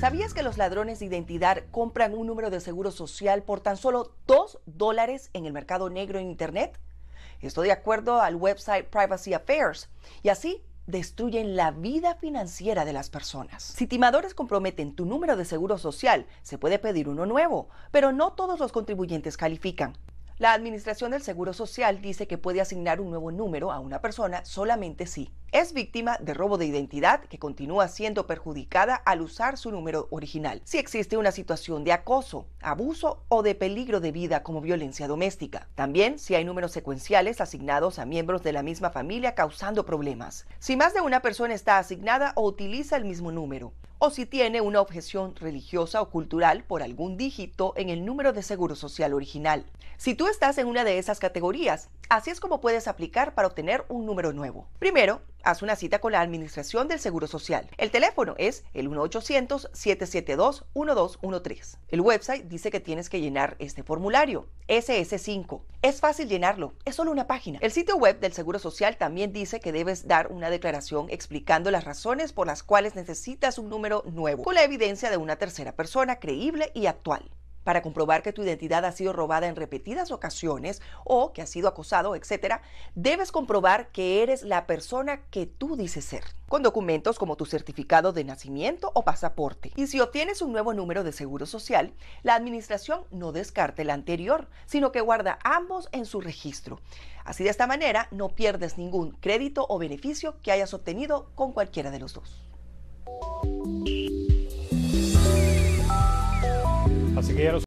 ¿Sabías que los ladrones de identidad compran un número de seguro social por tan solo 2 dólares en el mercado negro en Internet? Esto de acuerdo al website Privacy Affairs. Y así destruyen la vida financiera de las personas. Si timadores comprometen tu número de seguro social, se puede pedir uno nuevo, pero no todos los contribuyentes califican. La Administración del Seguro Social dice que puede asignar un nuevo número a una persona solamente si es víctima de robo de identidad que continúa siendo perjudicada al usar su número original. Si existe una situación de acoso, abuso o de peligro de vida como violencia doméstica. También si hay números secuenciales asignados a miembros de la misma familia causando problemas. Si más de una persona está asignada o utiliza el mismo número o si tiene una objeción religiosa o cultural por algún dígito en el número de seguro social original. Si tú estás en una de esas categorías, así es como puedes aplicar para obtener un número nuevo. Primero, Haz una cita con la Administración del Seguro Social. El teléfono es el 1-800-772-1213. El website dice que tienes que llenar este formulario, SS5. Es fácil llenarlo, es solo una página. El sitio web del Seguro Social también dice que debes dar una declaración explicando las razones por las cuales necesitas un número nuevo, con la evidencia de una tercera persona creíble y actual para comprobar que tu identidad ha sido robada en repetidas ocasiones o que has sido acosado, etc., debes comprobar que eres la persona que tú dices ser, con documentos como tu certificado de nacimiento o pasaporte. Y si obtienes un nuevo número de seguro social, la administración no descarte el anterior, sino que guarda ambos en su registro. Así de esta manera no pierdes ningún crédito o beneficio que hayas obtenido con cualquiera de los dos.